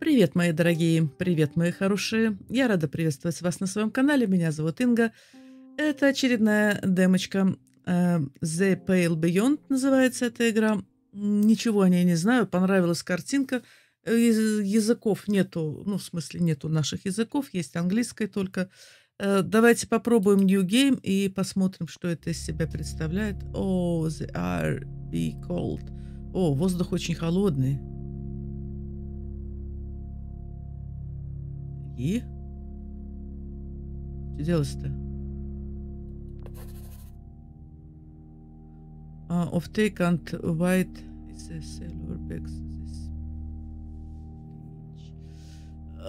Привет, мои дорогие, привет, мои хорошие. Я рада приветствовать вас на своем канале. Меня зовут Инга. Это очередная демочка э, The Pale Beyond называется эта игра. Ничего о ней не знаю. Понравилась картинка. Э, языков нету, ну, в смысле, нету наших языков, есть английская только. Э, давайте попробуем New Game и посмотрим, что это из себя представляет. О, oh, the air be cold. О, воздух очень холодный. И? Что делать-то? Uh, а, of take and white is a sailor bags.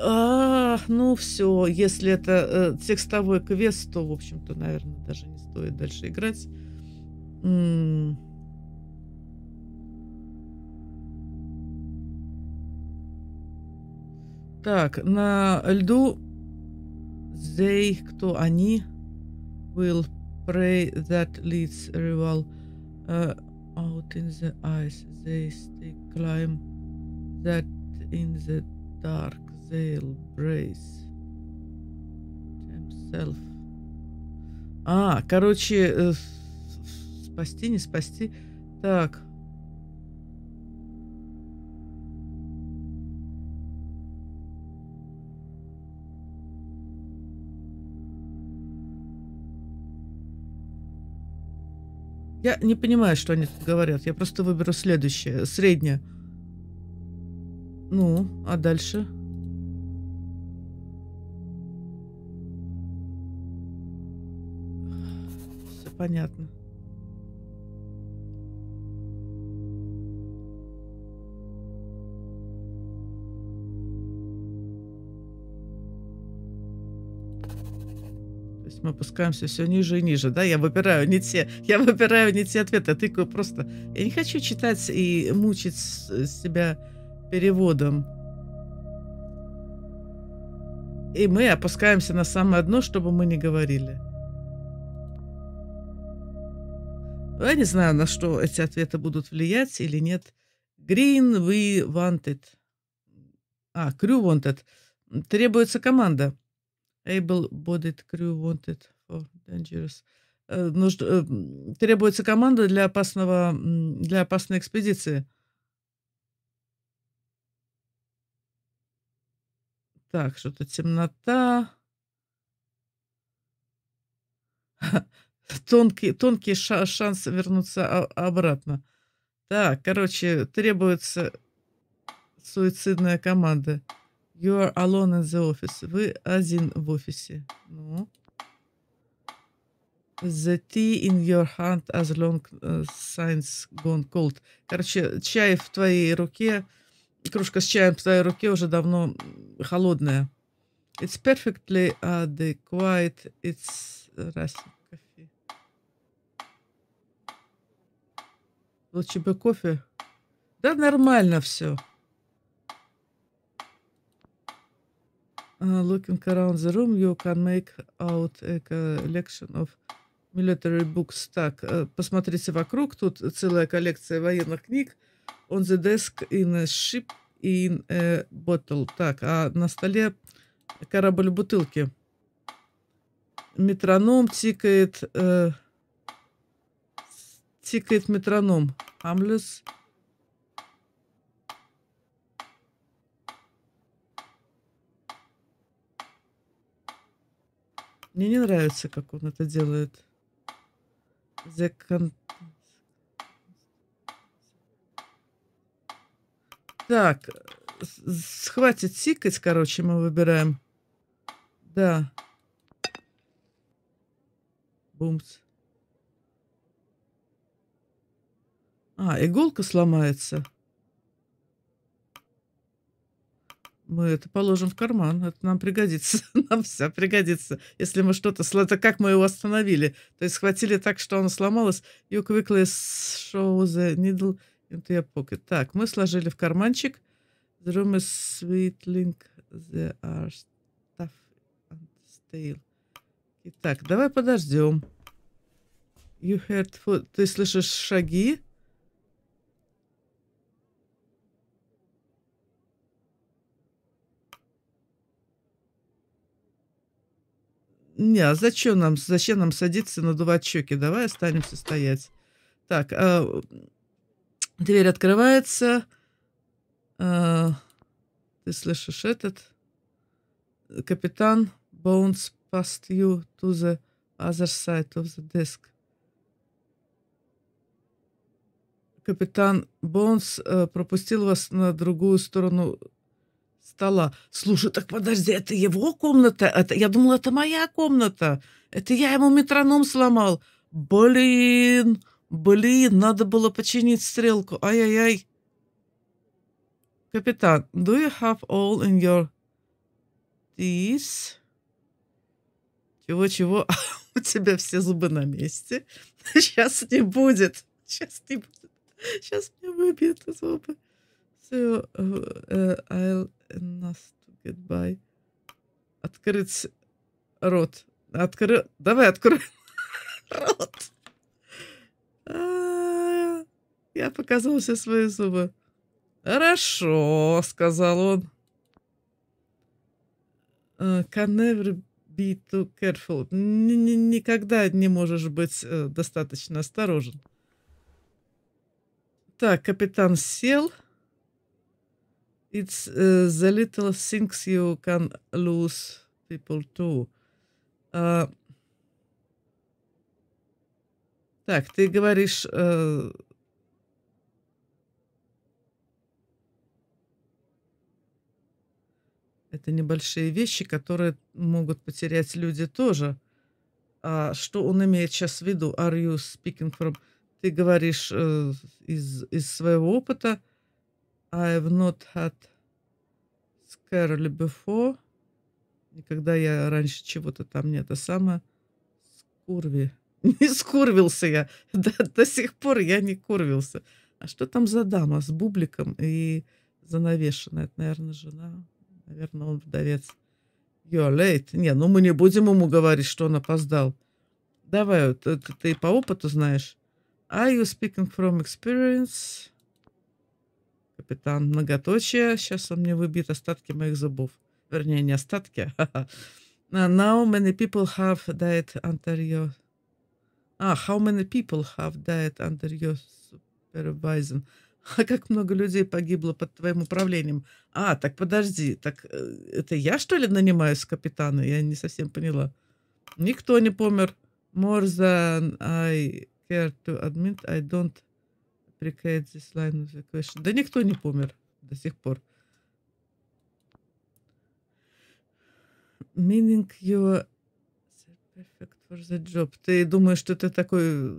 А, ну все, если это э, текстовой квест, то, в общем-то, наверное, даже не стоит дальше играть. М -м Так, на льду they, кто они, will pray that leads rival uh, out in the ice. They stay climb that in the dark they'll brace themselves. А, короче, э, спасти, не спасти. Так, Я не понимаю, что они тут говорят. Я просто выберу следующее. Среднее. Ну, а дальше? Все понятно. есть мы опускаемся все ниже и ниже, да, я выбираю не те, я выбираю не те ответы, я а тыкаю просто. Я не хочу читать и мучить себя переводом. И мы опускаемся на самое дно, чтобы мы не говорили. Ну, я не знаю, на что эти ответы будут влиять или нет. Green we wanted. А, crew wanted. Требуется команда. Able-bodied crew wanted for dangerous. Э, Нужно, э, требуется команда для опасного, для опасной экспедиции. Так, что-то темнота. Тонкий, тонкий ша шанс вернуться а, обратно. Так, короче, требуется суицидная команда. You are alone in the office. Вы один в офисе. Ну. The tea in your hand as long uh, э, since gone cold. Короче, чай в твоей руке, кружка с чаем в твоей руке уже давно холодная. It's perfectly adequate. It's Russian coffee. Лучше бы кофе. Да нормально все. Uh, looking around the room, you can make out a collection of military books. Так, э, посмотрите вокруг, тут целая коллекция военных книг. On the desk in a ship in a bottle. Так, а на столе корабль в бутылке. Метроном тикает... Э, тикает метроном. Hamless Мне не нравится, как он это делает. The con... Так, хватит сикать, короче, мы выбираем. Да. Бумс. А, иголка сломается. мы это положим в карман, это нам пригодится, нам вся пригодится. Если мы что-то... Это как мы его остановили? То есть схватили так, что оно сломалось. You quickly show the needle into your pocket. Так, мы сложили в карманчик. The room is sweet link. are stuff and stale. Итак, давай подождем. You heard foot. Ты слышишь шаги? Не, а зачем нам, зачем нам садиться и надувать щеки? Давай останемся стоять. Так, а, дверь открывается. А, ты слышишь этот? Капитан Bones passed you to the other side of the desk. Капитан Бонс э, пропустил вас на другую сторону стола. Слушай, так подожди, это его комната? Это, я думала, это моя комната. Это я ему метроном сломал. Блин, блин, надо было починить стрелку. Ай-яй-яй. Капитан, do you have all in your teeth? Чего-чего? А у тебя все зубы на месте. Сейчас не будет. Сейчас не будет. Сейчас мне выбьют зубы станцию э, э, I'll enough get by. Открыть рот. Откры... Давай откроем рот. А, я показал все свои зубы. Хорошо, сказал он. Э, can never be too careful. Н -н Никогда не можешь быть э, достаточно осторожен. Так, капитан сел. It's uh, the little things you can lose people to. Uh, а, так, ты говоришь... Uh, это небольшие вещи, которые могут потерять люди тоже. А что он имеет сейчас в виду? Are you speaking from... Ты говоришь э, из, из своего опыта, I've not had scarly before. Никогда я раньше чего-то там не это самое. Скурви. Не скурвился я. До, до сих пор я не курвился. А что там за дама с бубликом и занавешенная? Это, наверное, жена. Наверное, он вдовец. You're late. Не, ну мы не будем ему говорить, что он опоздал. Давай, вот, э, ты, ты по опыту знаешь. Are you speaking from experience? Капитан многоточие. Сейчас он мне выбит остатки моих зубов. Вернее, не остатки. А, Now many people have died under your... А, how many people have died under your supervision? А как много людей погибло под твоим управлением? А, так подожди, так э, это я, что ли, нанимаюсь капитана? Я не совсем поняла. Никто не помер. More than I care to admit, I don't Replicate this line of the question. Да никто не помер до сих пор. Meaning you perfect for the job. Ты думаешь, что ты такой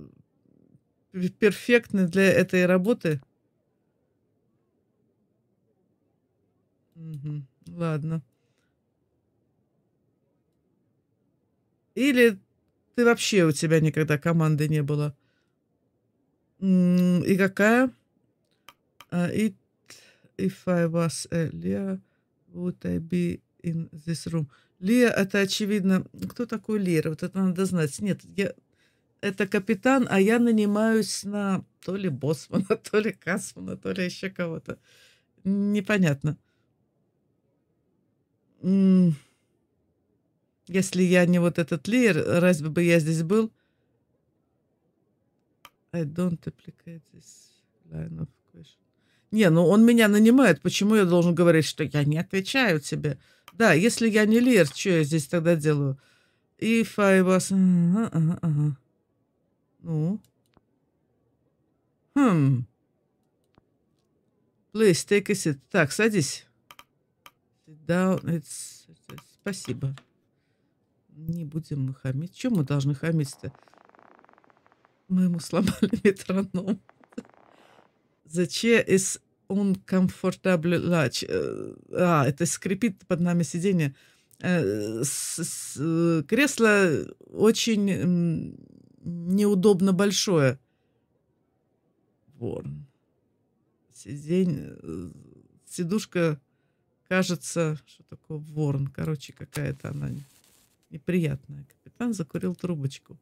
перфектный для этой работы? Угу, ладно. Или ты вообще у тебя никогда команды не было? И какая? А, it, if I was a Leah, would I be in this room? Лия, это очевидно, кто такой Лера? Вот это надо знать. Нет, я, это капитан, а я нанимаюсь на то ли Босмана, то ли Касмана, то ли еще кого-то. Непонятно. Если я не вот этот Лир, разве бы я здесь был? I don't duplicate this line of question. Не, ну он меня нанимает, почему я должен говорить, что я не отвечаю тебе? Да, если я не лир, что я здесь тогда делаю? If I was... Ага, ага, ага. Ну? Хм. Please, take a seat. Так, садись. Sit down. It's... Спасибо. Не будем мы хамить. Чем мы должны хамить-то? Мы ему сломали метроном. Зачем из он комфортабл лач? А, это скрипит под нами сиденье. Э, с, кресло очень неудобно большое. Ворн. Сиденье, э, сидушка кажется, что такое ворн, короче, какая-то она неприятная. Капитан закурил трубочку.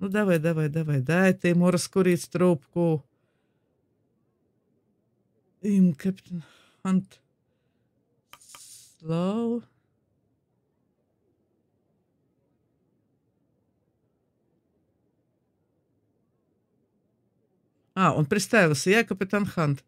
Ну, давай, давай, давай, дай ты ему раскурить трубку. Им, капитан Хант. Слоу. А, он представился. Я капитан Хант.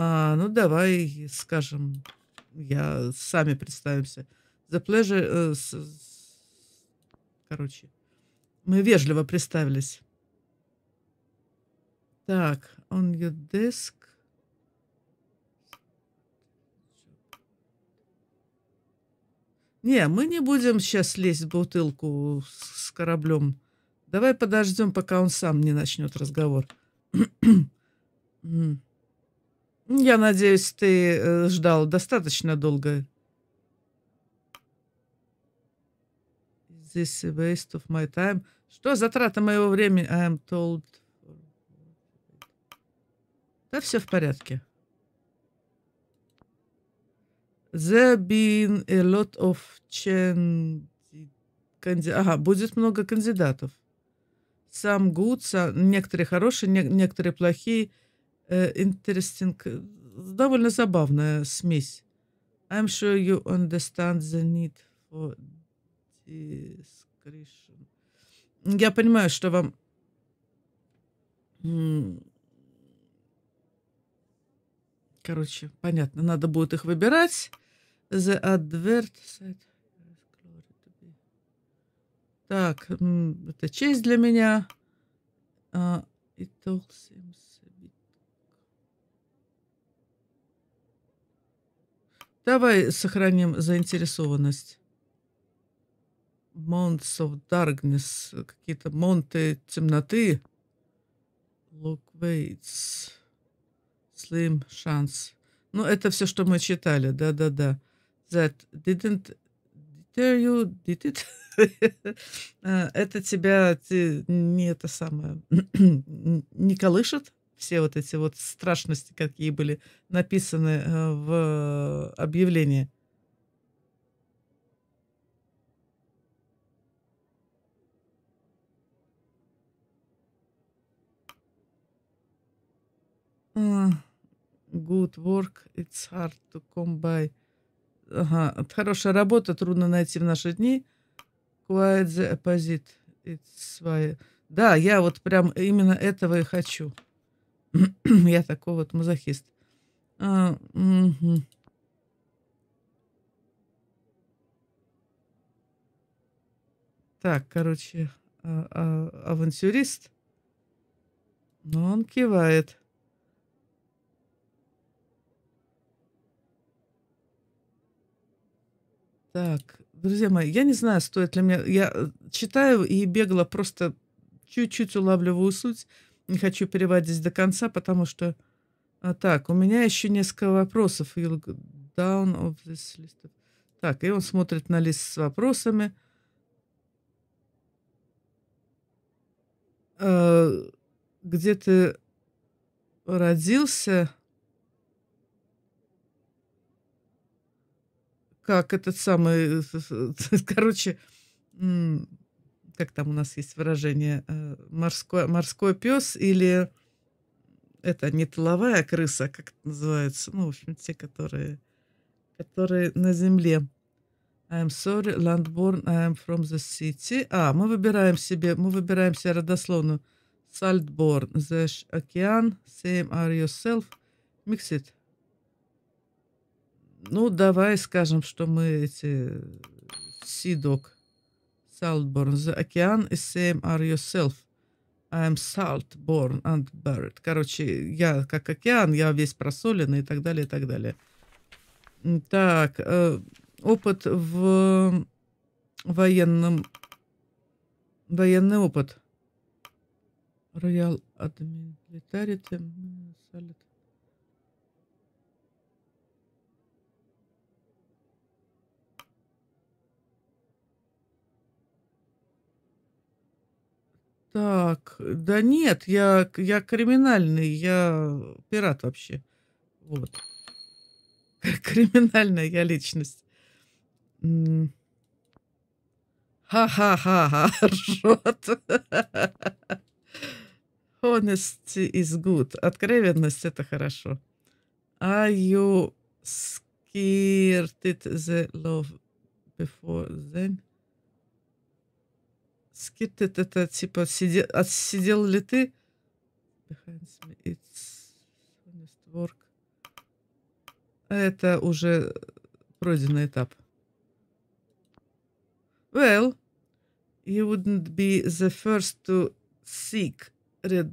А, ну, давай, скажем, я сами представимся. The pleasure... Э, с, с... Короче, мы вежливо представились. Так, on your desk. Не, мы не будем сейчас лезть в бутылку с, с кораблем. Давай подождем, пока он сам не начнет разговор. Я надеюсь, ты э, ждал достаточно долго. This waste of my time. Что за моего времени? I am told. Да, все в порядке. There been a lot of Канди... Ага, будет много кандидатов. Some good, some... некоторые хорошие, не... некоторые плохие. Э, interesting, э, довольно забавная смесь. I'm sure you understand the need for discretion. Я понимаю, что вам Короче, понятно, надо будет их выбирать. The advertised. Так, это честь для меня. Uh, it all seems Давай сохраним заинтересованность. Mounts of Darkness. Какие-то монты темноты. Look Waits. Slim Chance. Ну, это все, что мы читали. Да-да-да. That didn't deter you, did it? А, это тебя ты, не это самое не колышет? все вот эти вот страшности, какие были написаны э, в э, объявлении. Good work, it's hard to come by. Ага, хорошая работа, трудно найти в наши дни. Quiet the opposite. It's why... Да, я вот прям именно этого и хочу. Я такой вот мазохист. А, угу. Так, короче, а, а, авантюрист. Но он кивает. Так, друзья мои, я не знаю, стоит ли мне... Я э, читаю и бегло просто чуть-чуть улавливаю суть. Не хочу переводить до конца, потому что... А, так, у меня еще несколько вопросов. down of this list. Так, и он смотрит на лист с вопросами. А, где ты родился? Как этот самый... Короче, как там у нас есть выражение, э, морской, морской пес или это не тыловая крыса, а как это называется, ну, в общем, те, которые, которые на земле. I'm sorry, landborn, I am from the city. А, мы выбираем себе, мы выбираем себе родословную. Saltborn, the океан, same are yourself, mix it. Ну, давай скажем, что мы эти... Сидок. Saltborn. The океан is same are yourself. I am salt born and buried. Короче, я как океан, я весь просоленный и так далее, и так далее. Так, э, опыт в военном... Военный опыт. Royal Admin Militarity. Так, да нет, я, я криминальный, я пират вообще. Вот. Криминальная я личность. Ха-ха-ха-ха, Honesty is good. Откровенность — это хорошо. Are you scared the love before then? Скит это типа отсидел, а отсидел ли ты? А это уже пройденный этап. Well, you wouldn't be the first to seek red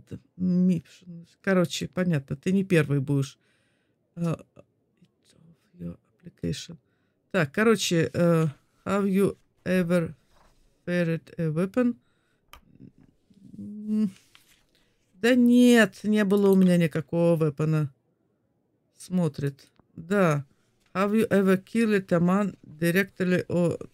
Короче, понятно, ты не первый будешь. Uh, your Так, короче, uh, have you ever Ferret э, Weapon. Да нет, не было у меня никакого вепана. Смотрит. Да. Have you ever killed a man directly or...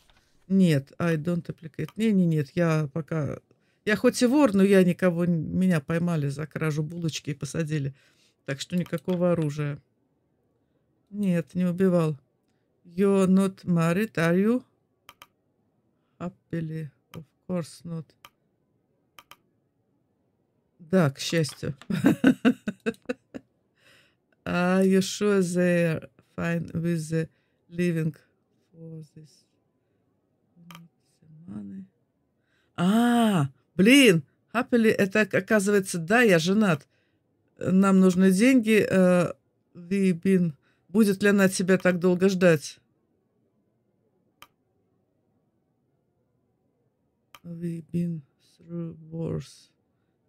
Нет, I don't applicate. Не, не, нет, я пока... Я хоть и вор, но я никого... Меня поймали за кражу булочки и посадили. Так что никакого оружия. Нет, не убивал. You're not married, are you? Аппели. Of course not. Да, к счастью. Are you sure they are fine with the living for this? Money. А, блин, Happily, это оказывается, да, я женат. Нам нужны деньги. Э, been... Будет ли она тебя так долго ждать? We've been through wars.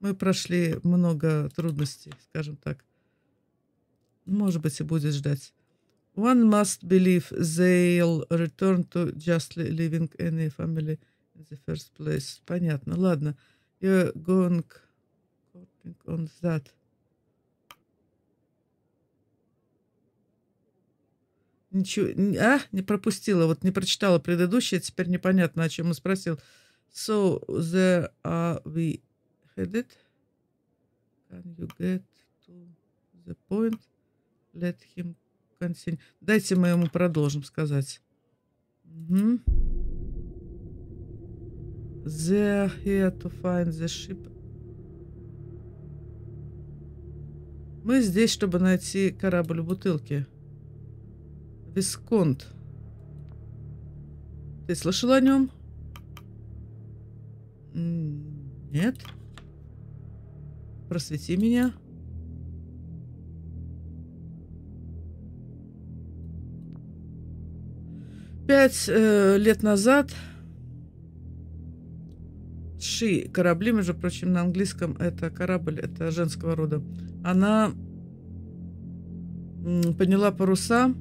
Мы прошли много трудностей, скажем так. Может быть, и будет ждать. One must believe they'll return to justly living any family in the first place. Понятно, ладно. You're going on that. Ничего, а, не пропустила, вот не прочитала предыдущее, теперь непонятно, о чем он спросил. So there are we headed. Can you get to the point? Let him continue. Дайте мы ему продолжим сказать. Угу. They are here to find the ship. Мы здесь, чтобы найти корабль в бутылке. Висконт. Ты слышал о нем? Нет. Просвети меня. Пять э, лет назад ши корабли, между прочим, на английском это корабль, это женского рода. Она подняла паруса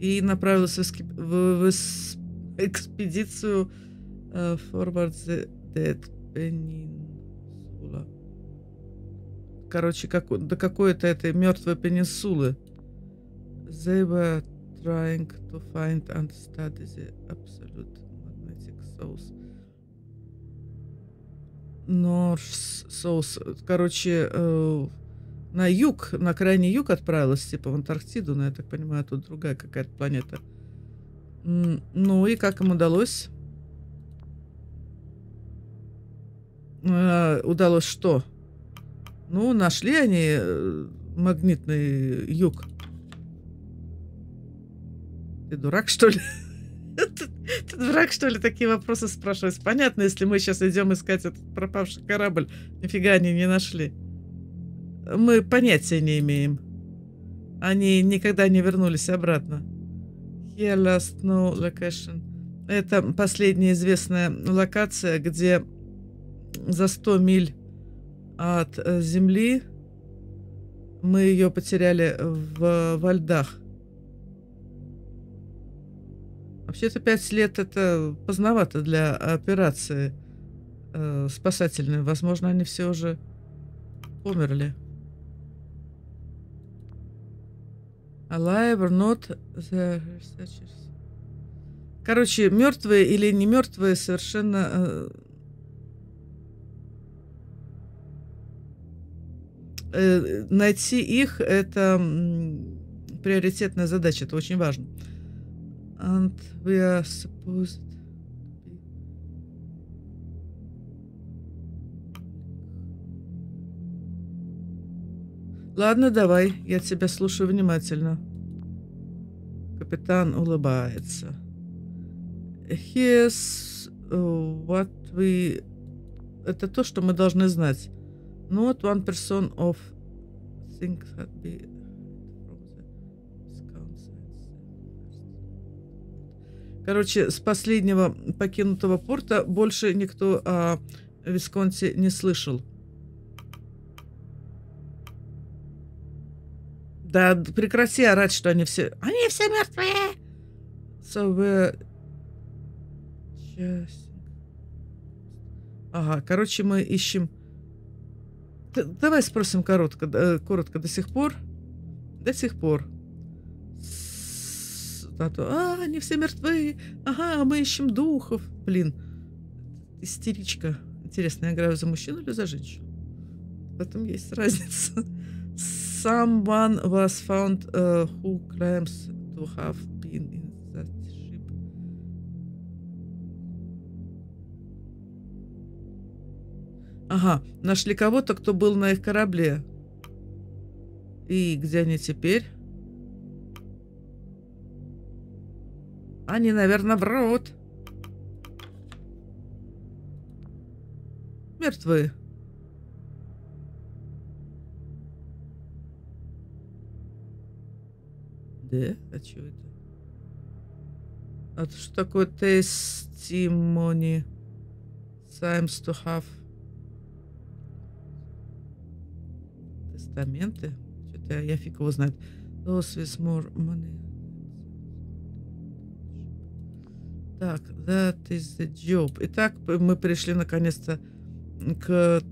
и направилась в, эскип... в, в эс... экспедицию э, Forward the Dead. Пенинсула. Короче, как, до какой-то этой мертвой пенинсулы. They were trying to find and study the absolute magnetic source. North South. Короче, э, на юг, на крайний юг отправилась, типа в Антарктиду, но я так понимаю, тут другая какая-то планета. Ну и как им удалось? Э, удалось что? Ну, нашли они э, магнитный юг. Ты дурак, что ли? Ты, дурак, что ли, такие вопросы спрашиваешь? Понятно, если мы сейчас идем искать этот пропавший корабль, нифига они не нашли. Мы понятия не имеем. Они никогда не вернулись обратно. Here last no location. Это последняя известная локация, где за 100 миль от э, Земли. Мы ее потеряли в, во льдах. Вообще-то 5 лет это поздновато для операции э, спасательной. Возможно, они все уже умерли. Alive or not the Короче, мертвые или не мертвые совершенно э, э, найти их это приоритетная задача, это очень важно. And we are supposed Ладно, давай, я тебя слушаю внимательно. Капитан улыбается. Here's what we... Это то, что мы должны знать. Not one person of things had been Короче, с последнего покинутого порта больше никто о Висконте не слышал. Да прекрати орать, что они все... Они все мертвые! So we're... Ага, короче, мы ищем... Давай спросим коротко, э, коротко до сих пор. До сих пор. А, они все мертвы. Ага, а мы ищем духов. Блин, истеричка. Интересно, я играю за мужчину или за женщину? В этом есть разница. Someone was found uh, who claims to have Ага, нашли кого-то, кто был на их корабле. И где они теперь? Они, наверное, в рот. Мертвы. Да? А что это? А то что такое тестимони? Times to have. постаменты, что-то я фиг его знает. Those with more money. Так, that is the job. Итак, мы пришли наконец-то к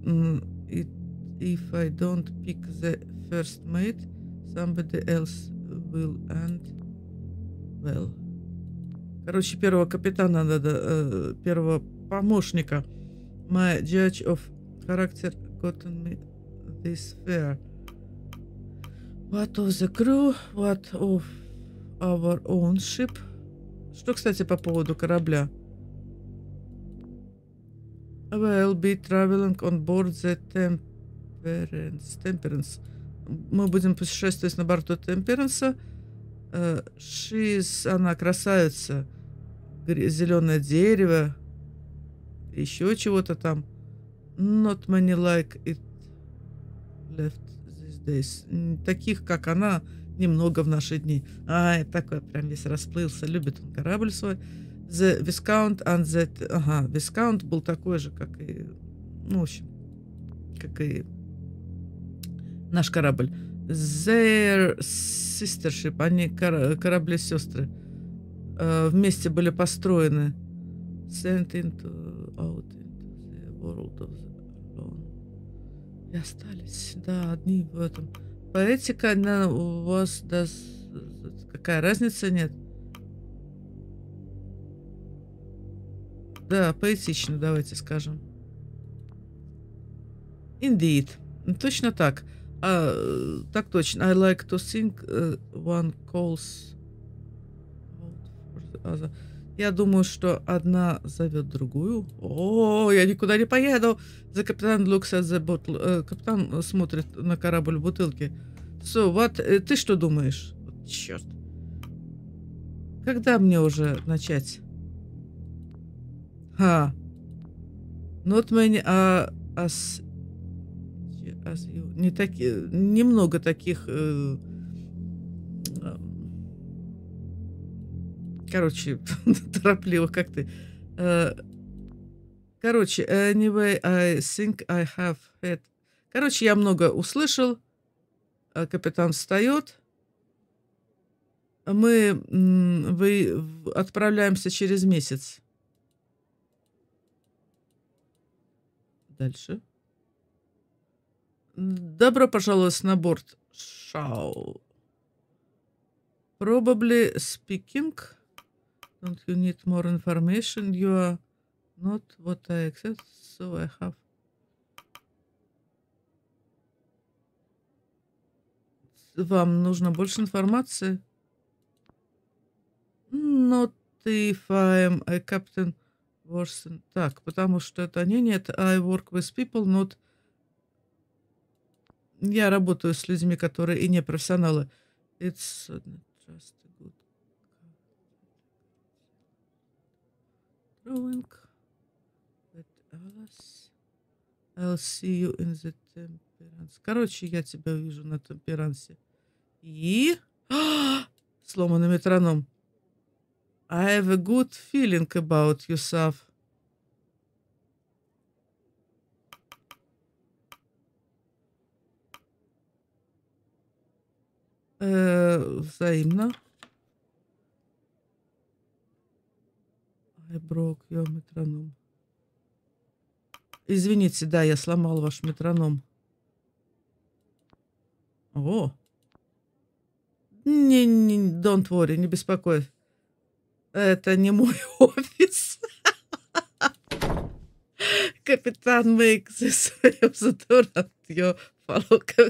if I don't pick the first mate, somebody else will and well. Короче, первого капитана надо, первого помощника. My judge of character gotten me this fair. What of the crew, what of our own ship. Что, кстати, по поводу корабля? We'll be traveling on board the Temperance. Temperance. Мы будем путешествовать на борту Темперанса. Uh, э, she's, она красавица. Зеленое дерево. Еще чего-то там. Not many like it left то таких, как она, немного в наши дни. А, такой прям весь расплылся, любит он корабль свой. The Viscount and the... Ага, Viscount был такой же, как и... Ну, в общем, как и наш корабль. Their sistership, они кор корабли-сестры, э, вместе были построены. Sent into, out into the world of the и остались, да, одни в этом. Поэтика, она у вас, да, какая разница, нет? Да, поэтично, давайте скажем. Indeed. Ну, точно так. А, э, так точно. I like to think uh, э, one calls out for the other. Я думаю, что одна зовет другую. О, я никуда не поеду. The капитан looks at the bottle. Капитан смотрит на корабль бутылки. So, what? Э, ты что думаешь? Черт. Когда мне уже начать? Ха. Not many а as, as you. Не таки, э, немного таких э, Короче, торопливо как-то. Э, короче, anyway, I think I have had... Короче, я много услышал. Э, капитан встает. Мы вы, отправляемся через месяц. Дальше. Добро пожаловать на борт. Шау. Probably speaking don't you need more information? You are not what I accept, so I have. Вам нужно больше информации? Not if I'm a captain worsen. Так, потому что это не нет. I work with people, not... Я работаю с людьми, которые и не профессионалы. It's just... drawing. Let us. I'll see you in the temperance. Короче, я тебя вижу на темперансе. И... Сломанный метроном. I have a good feeling about yourself. Э, взаимно. Айброк, я метроном. Извините, да, я сломал ваш метроном. О! Не, не, don't worry, не беспокой. Это не мой офис. Капитан Мейкс из ее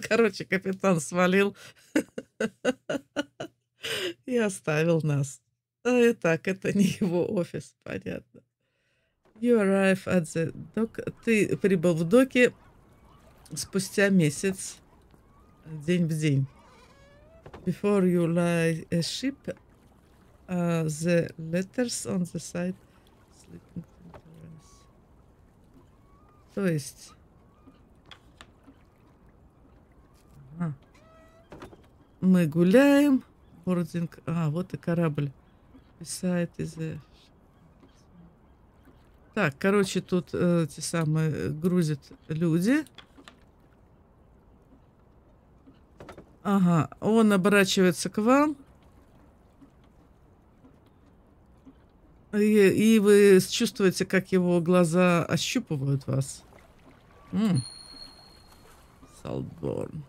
Короче, капитан свалил и оставил нас. А, так, это не его офис, понятно. You arrive at the dock. Ты прибыл в доке спустя месяц, день в день. Before you lie a ship, uh, the letters on the side sleeping То есть... Ага. Мы гуляем. Бординг. А, вот и корабль писает из... Э, так, короче, тут э, те самые э, грузят люди. Ага, он оборачивается к вам. И, и вы чувствуете, как его глаза ощупывают вас. М Салборн.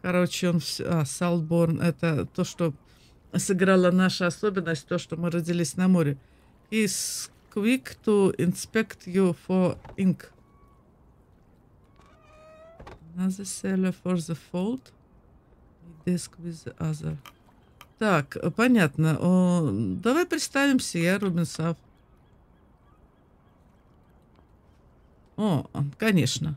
Короче, он все... А, Салборн это то, что сыграла наша особенность, то, что мы родились на море. Is quick to inspect you for ink. Another seller for the fault. Desk with the other. Так, понятно. О, давай представимся, я Рубин Сав. О, конечно.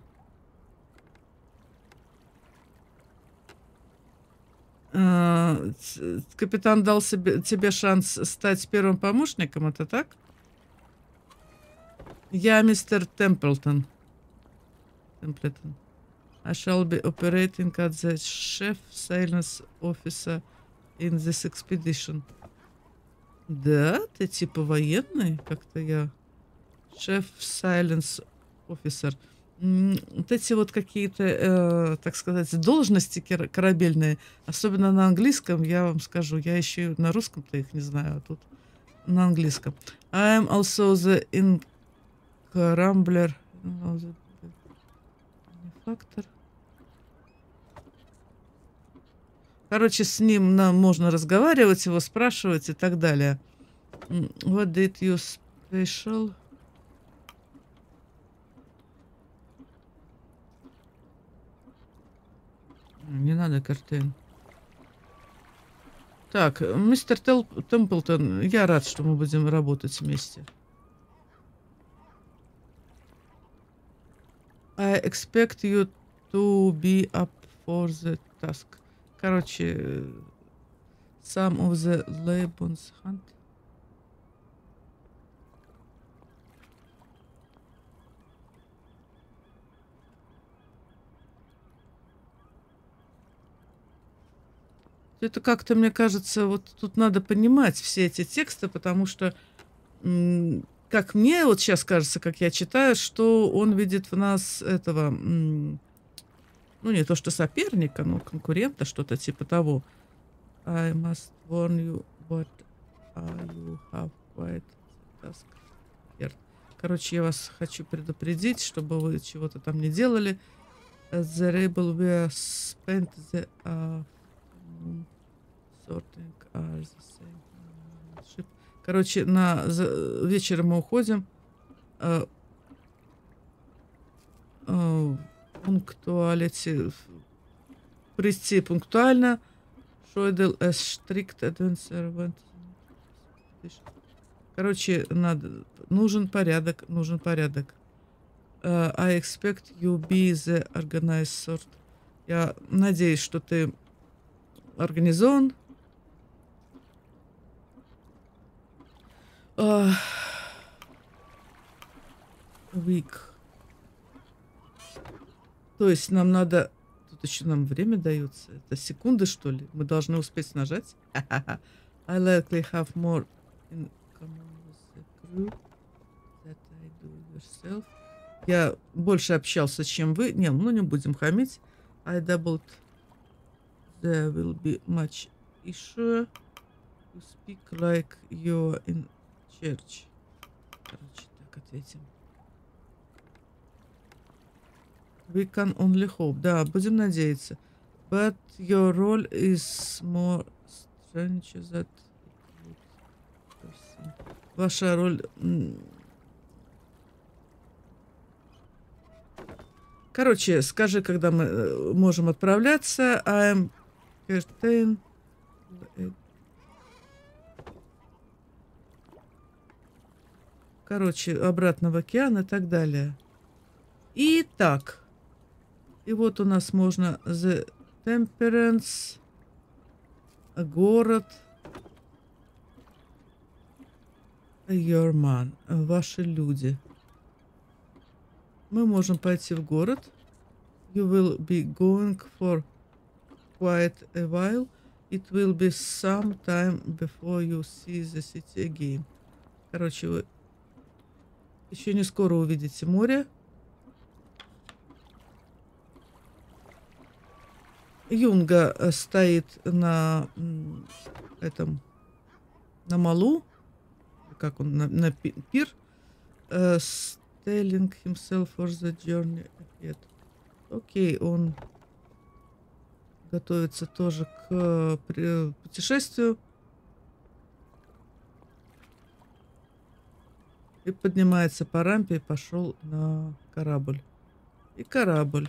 Э, капитан дал себе, тебе шанс стать первым помощником, это так? Я мистер Темплтон. Темплтон. I shall be operating at the chef silence officer in this expedition. Да, ты типа военный, как-то я. Шеф silence officer вот эти вот какие-то, э, так сказать, должности корабельные, особенно на английском, я вам скажу, я еще на русском-то их не знаю, а тут на английском. I am also the encarambler. Фактор. Ну, Короче, с ним нам можно разговаривать, его спрашивать и так далее. What did you special? Не надо картин. Так, э, мистер Тел Темплтон, я рад, что мы будем работать вместе. I expect you to be up for the task. Короче, э, some of the labels hunt это как-то, мне кажется, вот тут надо понимать все эти тексты, потому что, как мне вот сейчас кажется, как я читаю, что он видит в нас этого, ну не то что соперника, но конкурента, что-то типа того. I must warn you what you have quite task. Короче, я вас хочу предупредить, чтобы вы чего-то там не делали. The rebel were spent the... Uh, Sorting are the same. Короче, на за, вечером мы уходим. Э, э, пунктуалити. Прийти пунктуально. Шойдел as strict advanced Короче, надо, нужен порядок, нужен порядок. Uh, I expect you be the organized sort. Я надеюсь, что ты организован, Uh, То есть нам надо... Тут еще нам время дается. Это секунды, что ли? Мы должны успеть нажать? I likely have more in common with the crew that I do yourself. Я больше общался, чем вы. Не, ну не будем хамить. I doubled. There will be much issue. You speak like you're in Черч. Короче, так ответим. We can only hope. Да, будем надеяться. But your role is more strange that Ваша роль... Короче, скажи, когда мы э, можем отправляться. I'm certain... короче, обратно в океан и так далее. И так, и вот у нас можно The Temperance, город, Your man, ваши люди. Мы можем пойти в город. You will be going for quite a while. It will be some time before you see the city again. Короче, еще не скоро увидите море. Юнга э, стоит на этом, на малу, как он, на, на пир. Uh, himself for the journey ahead. Окей, okay, он готовится тоже к э, путешествию. И поднимается по рампе и пошел на корабль. И корабль.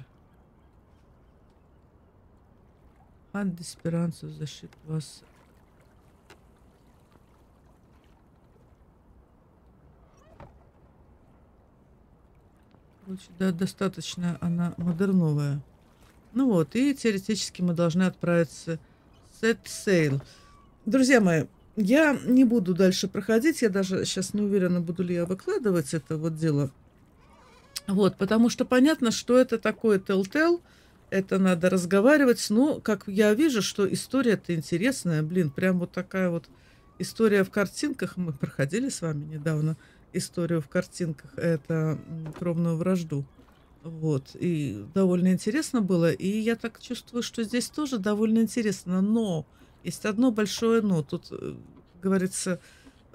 Ан Деспиранцу защит вас. Короче, да, достаточно она модерновая. Ну вот, и теоретически мы должны отправиться в Сет Сейл. Друзья мои, я не буду дальше проходить, я даже сейчас не уверена, буду ли я выкладывать это вот дело. Вот, потому что понятно, что это такое тел-тел, это надо разговаривать. Но, ну, как я вижу, что история-то интересная, блин, прям вот такая вот история в картинках. Мы проходили с вами недавно историю в картинках, это кровную вражду. Вот, и довольно интересно было. И я так чувствую, что здесь тоже довольно интересно, но есть одно большое «но». Тут, э, говорится,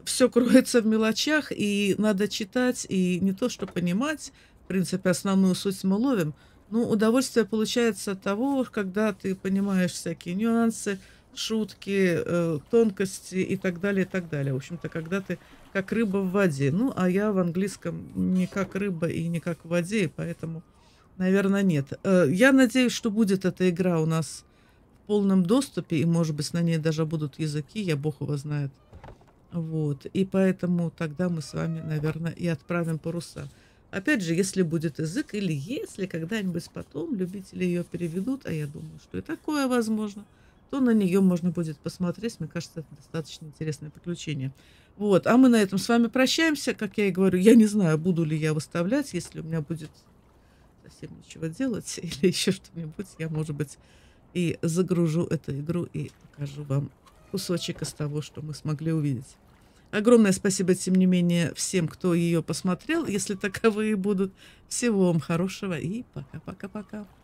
все кроется в мелочах, и надо читать, и не то что понимать, в принципе, основную суть мы ловим, но ну, удовольствие получается от того, когда ты понимаешь всякие нюансы, шутки, э, тонкости и так далее, и так далее. В общем-то, когда ты как рыба в воде. Ну, а я в английском не как рыба и не как в воде, поэтому, наверное, нет. Э, я надеюсь, что будет эта игра у нас полном доступе, и, может быть, на ней даже будут языки, я бог его знает. Вот, и поэтому тогда мы с вами, наверное, и отправим паруса. Опять же, если будет язык, или если когда-нибудь потом любители ее переведут, а я думаю, что и такое возможно, то на нее можно будет посмотреть. Мне кажется, это достаточно интересное приключение. Вот, а мы на этом с вами прощаемся. Как я и говорю, я не знаю, буду ли я выставлять, если у меня будет совсем ничего делать или еще что-нибудь, я, может быть, и загружу эту игру и покажу вам кусочек из того, что мы смогли увидеть. Огромное спасибо, тем не менее, всем, кто ее посмотрел. Если таковые будут, всего вам хорошего и пока-пока-пока.